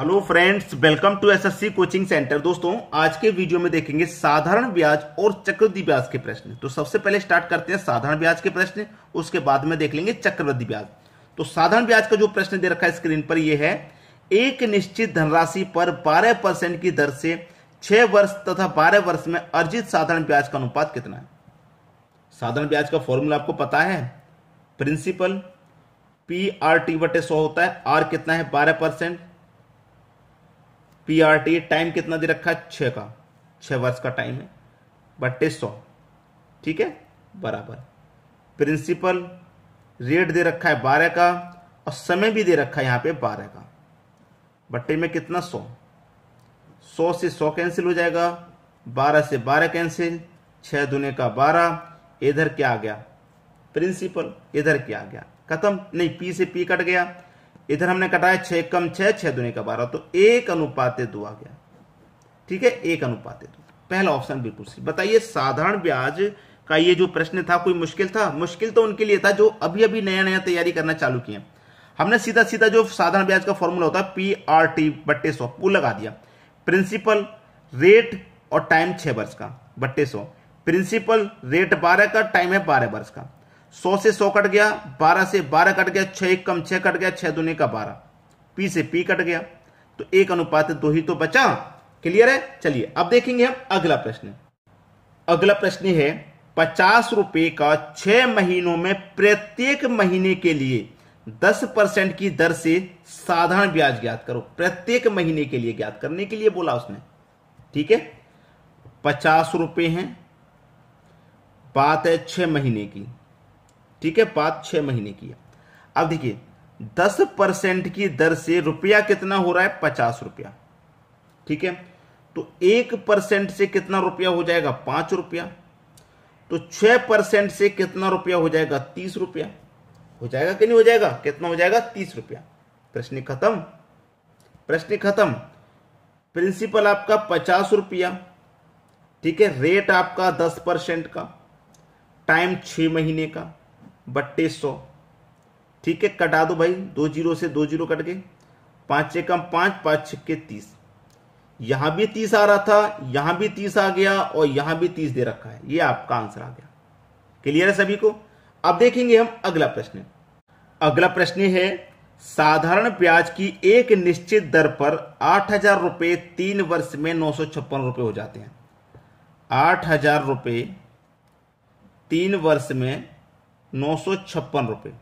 hello friends welcome to SSC coaching centre दोस्तों आज के वीडियो में देखेंगे साधारण ब्याज और चक्रवृद्धि ब्याज के प्रश्न तो सबसे पहले स्टार्ट करते हैं साधारण ब्याज के प्रश्न उसके बाद में देख लेंगे चक्रवृद्धि ब्याज तो साधारण ब्याज का जो प्रश्न दे रखा है स्क्रीन पर यह है एक निश्चित धनराशि पर बारह परसेंट की दर से छह वर्ष तथा बारह वर्ष में अर्जित साधारण ब्याज का अनुपात कितना है साधारण ब्याज का फॉर्मूला आपको पता है प्रिंसिपल पी आर टी बटे सौ होता है आर कितना है बारह परसेंट पीआरटी टाइम कितना दे रखा है छः का छः वर्ष का टाइम है बट्टे सौ ठीक है बराबर प्रिंसिपल रेट दे रखा है बारह का और समय भी दे रखा है यहाँ पे बारह का बट्टे में कितना सौ सौ से सौ कैंसिल हो जाएगा बारह से बारह कैंसिल छः दुने का बारह इधर क्या आ गया प्रिंसिपल इधर क्या आ गया खत्म नहीं पी से पी कट गया इधर हमने कटाया छह कम छह छह दुनी का बारह तो एक अनुपात दो आ गया ठीक है एक अनुपात दो पहला ऑप्शन बिल्कुल सही बताइए साधारण ब्याज का ये जो प्रश्न था कोई मुश्किल था मुश्किल तो उनके लिए था जो अभी अभी नया नया तैयारी करना चालू किए हमने सीधा सीधा जो साधारण ब्याज का फॉर्मूला होता है पी आर टी बट्टे सौ वो लगा दिया प्रिंसिपल रेट और टाइम छह वर्ष का बट्टे सौ प्रिंसिपल रेट बारह का टाइम है बारह वर्ष का सौ से सौ कट गया बारह से बारह कट गया छह एक कम छह कट गया छह दुने का बारह पी से पी कट गया तो एक अनुपात दो ही तो बचा क्लियर है चलिए अब देखेंगे हम अगला प्रश्न अगला प्रश्न है पचास रुपये का छह महीनों में प्रत्येक महीने के लिए दस परसेंट की दर से साधारण ब्याज ज्ञात करो प्रत्येक महीने के लिए ज्ञात करने के लिए बोला उसने ठीक है पचास रुपये हैं बात है छह महीने की ठीक है पांच छह महीने की है अब देखिए दस परसेंट की दर से रुपया कितना हो रहा है पचास रुपया ठीक है तो एक परसेंट से कितना रुपया हो जाएगा पांच रुपया तो छह परसेंट से कितना रुपया हो जाएगा तीस रुपया हो जाएगा कि नहीं हो जाएगा कितना हो जाएगा तीस रुपया प्रश्न खत्म प्रश्न खत्म प्रिंसिपल आपका पचास रुपया ठीक है रेट आपका दस परसेंट का टाइम छह महीने का बट्टे सौ ठीक है कटा दो भाई दो जीरो से दो जीरो कट गए पांच छः कम पांच छक्के तीस यहां भी तीस आ रहा था यहां भी तीस आ गया और यहां भी तीस दे रखा है ये आपका आंसर आ गया क्लियर है सभी को अब देखेंगे हम अगला प्रश्न अगला प्रश्न है साधारण ब्याज की एक निश्चित दर पर आठ हजार रुपये तीन वर्ष में नौ सौ छप्पन रुपये हो जाते हैं आठ हजार रुपये तीन वर्ष में नौ सौ छप्पन रुपये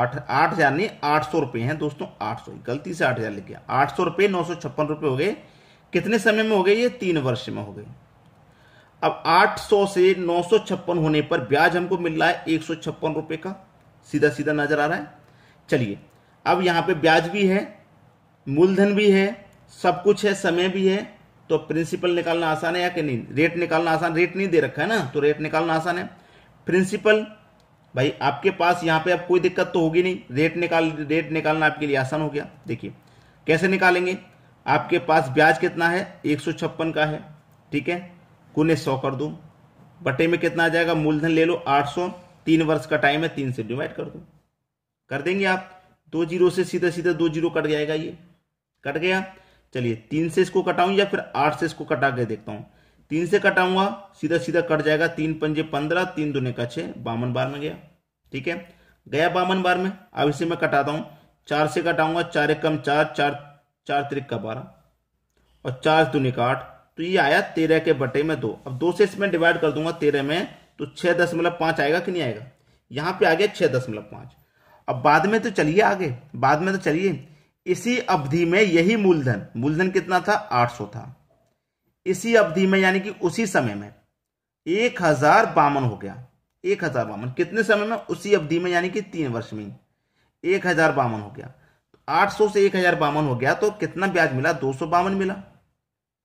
आठ आठ हज़ार नहीं आठ सौ रुपये हैं दोस्तों आठ सौ गलती से आठ हज़ार लिख गया आठ सौ रुपये नौ सौ छप्पन रुपये हो गए कितने समय में हो गए ये तीन वर्ष में हो गए अब आठ सौ से नौ सौ छप्पन होने पर ब्याज हमको मिल रहा है एक सौ छप्पन रुपये का सीधा सीधा नज़र आ रहा है चलिए अब यहाँ पे ब्याज भी है मूलधन भी है सब कुछ है समय भी है तो प्रिंसिपल निकालना आसान है या कि नहीं रेट निकालना आसान रेट नहीं दे रखा है ना तो रेट निकालना आसान है प्रिंसिपल भाई आपके पास यहाँ पे अब कोई दिक्कत तो होगी नहीं रेट निकाल रेट निकालना आपके लिए आसान हो गया देखिए कैसे निकालेंगे आपके पास ब्याज कितना है एक का है ठीक है कुने सौ कर दो बटे में कितना आ जाएगा मूलधन ले लो आठ सौ तीन वर्ष का टाइम है तीन से डिवाइड कर दो कर देंगे आप दो जीरो से सीधे सीधा दो जीरो कट जाएगा ये कट गया चलिए तीन से इसको कटाऊं या फिर आठ से इसको कटा के देखता हूं तीन से कटाऊंगा सीधा सीधा कट जाएगा तीन पंजे पंद्रह तीन दुने का छह बावन बार में गया ठीक है गया बावन बार में अब इसे मैं कटाता हूं चार से कटाऊंगा चार एक कम चार चार चार त्रिक का बारह और चार दुने का आठ तो ये आया तेरह के बटे में दो अब दो से इसमें डिवाइड कर दूंगा तेरह में तो छह दशमलव पांच आएगा कि नहीं आएगा यहाँ पे आ गया छह दशमलव पांच अब बाद में तो चलिए आगे बाद में तो चलिए इसी अवधि में यही मूलधन मूलधन कितना था आठ सौ था इसी अवधि में यानी कि उसी समय में एक हजार बावन हो गया एक हजार बावन कितने समय में उसी अवधि में यानी कि तीन वर्ष में एक हजार बावन हो गया आठ सौ से एक हजार बावन हो गया तो कितना ब्याज मिला दो सौ बावन मिला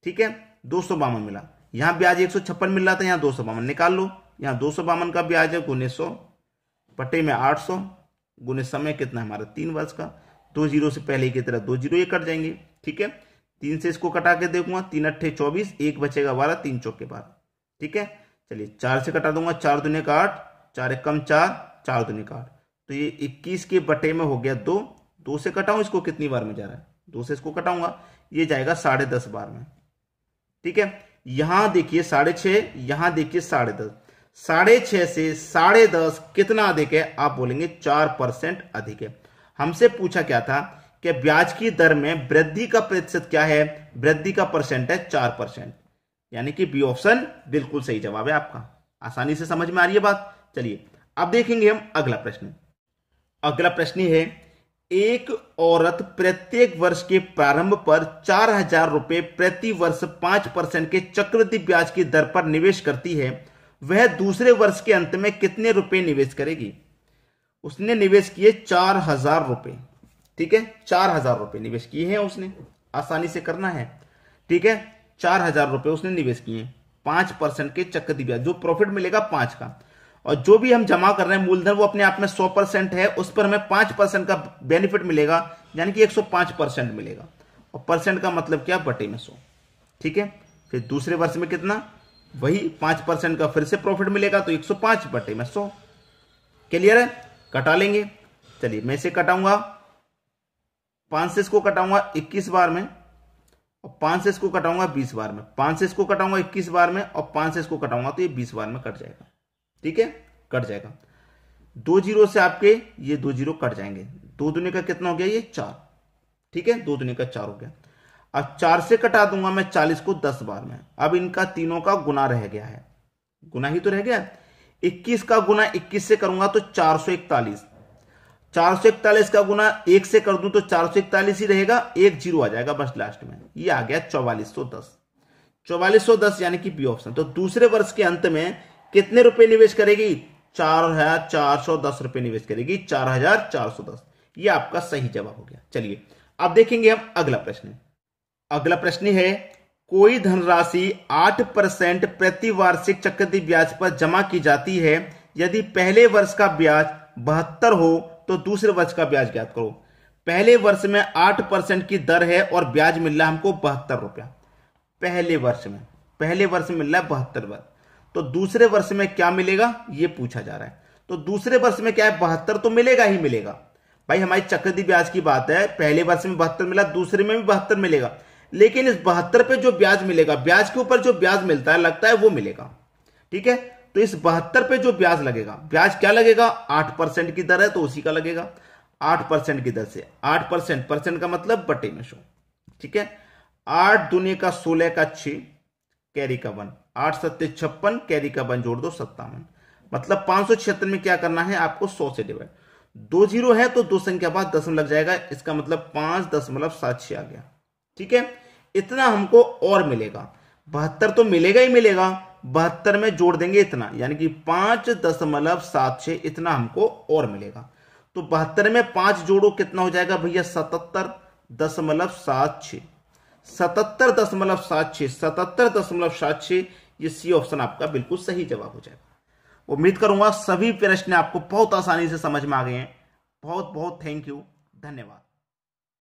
ठीक है दो सौ बावन मिला यहाँ ब्याज एक सौ छप्पन मिल रहा था यहां दो सौ बावन निकाल लो यहाँ दो सौ बावन का ब्याज है गुने सौ पटे में आठ सौ गुने समय कितना हमारा तीन वर्ष का दो जीरो से पहले की तरह दो जीरो ये कट जाएंगे ठीक है तीन से इसको कटा के देखूंगा तीन अट्ठे चौबीस एक बचेगा बारह तीन चौके बारह ठीक है चलिए चार से कटा दूंगा चार दुनिया का आठ चार एक कम चार चार दुनिया का आठ तो ये इक्कीस के बटे में हो गया दो दो से कटाऊ इसको कितनी बार में जा रहा है दो से इसको कटाऊंगा ये जाएगा साढ़े दस बार में ठीक है यहां देखिए साढ़े छ यहां देखिए साढ़े दस साढ़े छह से साढ़े दस कितना अधिक है आप बोलेंगे चार परसेंट अधिक है हमसे पूछा क्या था कि ब्याज की दर में वृद्धि का प्रतिशत क्या है वृद्धि का परसेंट है चार परसेंट यानी कि बी ऑप्शन बिल्कुल सही जवाब है आपका आसानी से समझ में आ रही है बात चलिए अब देखेंगे हम अगला प्रश्न अगला प्रश्न है एक औरत प्रत्येक वर्ष के प्रारंभ पर चार हजार रुपए प्रति वर्ष पांच परसेंट के चक्रवृद्धि ब्याज की दर पर निवेश करती है वह दूसरे वर्ष के अंत में कितने रुपए निवेश करेगी उसने निवेश किए चार हजार रुपये ठीक है चार हजार रुपए निवेश किए हैं उसने आसानी से करना है ठीक है चार हजार रुपए उसने निवेश किए हैं पांच परसेंट के चक्कर ब्याज जो प्रॉफिट मिलेगा पांच का और जो भी हम जमा कर रहे हैं मूलधन वो अपने आप में सौ परसेंट है उस पर हमें पांच परसेंट का बेनिफिट मिलेगा यानी कि एक सौ पांच परसेंट मिलेगा और परसेंट का मतलब क्या बटे में सौ ठीक है फिर दूसरे वर्ष में कितना वही पांच परसेंट का फिर से प्रॉफिट मिलेगा तो एक सौ पांच बटे में सौ क्लियर है कटा लेंगे चलिए मैं इसे कटाऊंगा पांच से इसको कटाऊंगा इक्कीस बार में और पांच से इसको कटाऊंगा बीस बार में पांच से इसको कटाऊंगा इक्कीस बार में और पांच से इसको कटाऊंगा तो ये बीस बार में कट जाएगा ठीक है कट जाएगा दो जीरो से आपके ये दो जीरो कट जाएंगे दो दुनिया का कितना हो गया ये चार ठीक है दो दुनिया का चार हो गया अब चार से कटा दूंगा मैं चालीस को दस बार में अब इनका तीनों का गुना रह गया है गुना ही तो रह गया इक्कीस का गुना इक्कीस से करूंगा तो चार सौ इकतालीस चार सौ इकतालीस का गुना एक से कर दूं तो चार सौ इकतालीस ही रहेगा एक जीरो आ जाएगा बस लास्ट में ये आ गया चौवालीस सौ दस चौवालीस सौ दस यानी कि बी ऑप्शन तो दूसरे वर्ष के अंत में कितने रुपए निवेश करेगी चार हजार चार सौ दस रुपए निवेश करेगी चार हजार चार सौ दस ये आपका सही जवाब हो गया चलिए अब देखेंगे हम अगला प्रश्न अगला प्रश्न है कोई धनराशि आठ परसेंट प्रति वार्षिक चक्रवृद्धि ब्याज पर जमा की जाती है यदि पहले वर्ष का ब्याज बहत्तर हो तो दूसरे वर्ष का ब्याज ज्ञात करो पहले वर्ष में आठ परसेंट की दर है और ब्याज मिल रहा हमको बहत्तर रुपया पहले वर्ष में पहले वर्ष में मिल रहा है बहत्तर रुपया तो दूसरे वर्ष में क्या मिलेगा ये पूछा जा रहा है तो दूसरे वर्ष में क्या है बहत्तर तो मिलेगा ही मिलेगा भाई हमारी चक्रवृद्धि ब्याज की बात है पहले वर्ष में बहत्तर मिला दूसरे में भी बहत्तर मिलेगा लेकिन इस बहत्तर पे जो ब्याज मिलेगा ब्याज के ऊपर जो ब्याज मिलता है लगता है वो मिलेगा ठीक है तो इस बहत्तर पे जो ब्याज लगेगा ब्याज क्या लगेगा आठ परसेंट की दर है तो उसी का लगेगा आठ परसेंट की दर से आठ परसेंट परसेंट का मतलब बटे में सो ठीक है आठ दुनिया का सोलह का छ कैरी का वन आठ सत्य छप्पन कैरी का वन जोड़ दो सत्तावन मतलब पांच सौ छिहत्तर में क्या करना है आपको सौ से डिवाइड दो जीरो है तो दो संख्या बाद दसम लग जाएगा इसका मतलब पांच दशमलव सात छह आ गया ठीक है इतना हमको और मिलेगा बहत्तर तो मिलेगा ही मिलेगा बहत्तर में जोड़ देंगे इतना यानी कि पांच दशमलव सात छह इतना हमको और मिलेगा तो बहत्तर में पांच जोड़ो कितना हो जाएगा भैया सतहत्तर दशमलव सात छ सतहत्तर दशमलव सात छ सतहत्तर दशमलव सात छ ये सी ऑप्शन आपका बिल्कुल सही जवाब हो जाएगा उम्मीद करूंगा सभी प्रश्न आपको बहुत आसानी से समझ में आ गए हैं बहुत बहुत थैंक यू धन्यवाद